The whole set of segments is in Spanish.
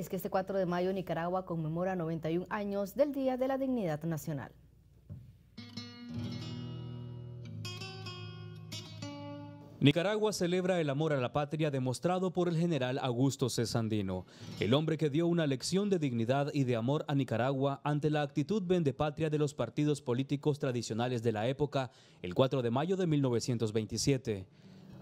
Es que este 4 de mayo Nicaragua conmemora 91 años del Día de la Dignidad Nacional. Nicaragua celebra el amor a la patria demostrado por el general Augusto Cesandino, el hombre que dio una lección de dignidad y de amor a Nicaragua ante la actitud vendepatria de los partidos políticos tradicionales de la época el 4 de mayo de 1927.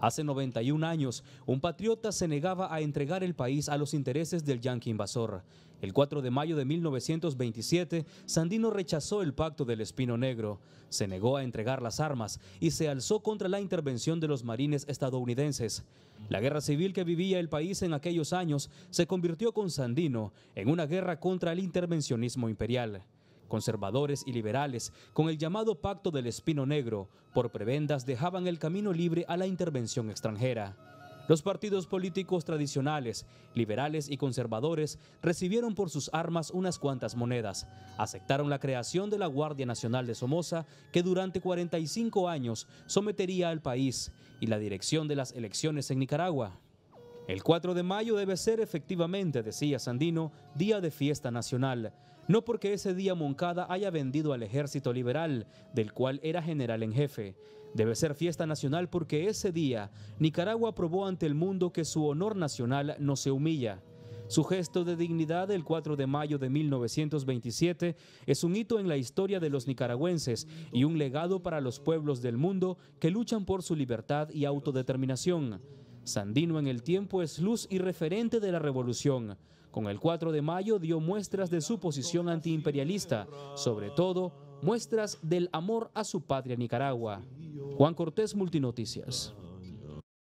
Hace 91 años, un patriota se negaba a entregar el país a los intereses del yanqui invasor. El 4 de mayo de 1927, Sandino rechazó el pacto del Espino Negro, se negó a entregar las armas y se alzó contra la intervención de los marines estadounidenses. La guerra civil que vivía el país en aquellos años se convirtió con Sandino en una guerra contra el intervencionismo imperial conservadores y liberales, con el llamado Pacto del Espino Negro, por prebendas dejaban el camino libre a la intervención extranjera. Los partidos políticos tradicionales, liberales y conservadores recibieron por sus armas unas cuantas monedas. Aceptaron la creación de la Guardia Nacional de Somoza, que durante 45 años sometería al país, y la dirección de las elecciones en Nicaragua. El 4 de mayo debe ser efectivamente, decía Sandino, día de fiesta nacional no porque ese día Moncada haya vendido al ejército liberal, del cual era general en jefe. Debe ser fiesta nacional porque ese día Nicaragua probó ante el mundo que su honor nacional no se humilla. Su gesto de dignidad el 4 de mayo de 1927 es un hito en la historia de los nicaragüenses y un legado para los pueblos del mundo que luchan por su libertad y autodeterminación. Sandino en el tiempo es luz y referente de la revolución. Con el 4 de mayo dio muestras de su posición antiimperialista, sobre todo muestras del amor a su patria Nicaragua. Juan Cortés, Multinoticias.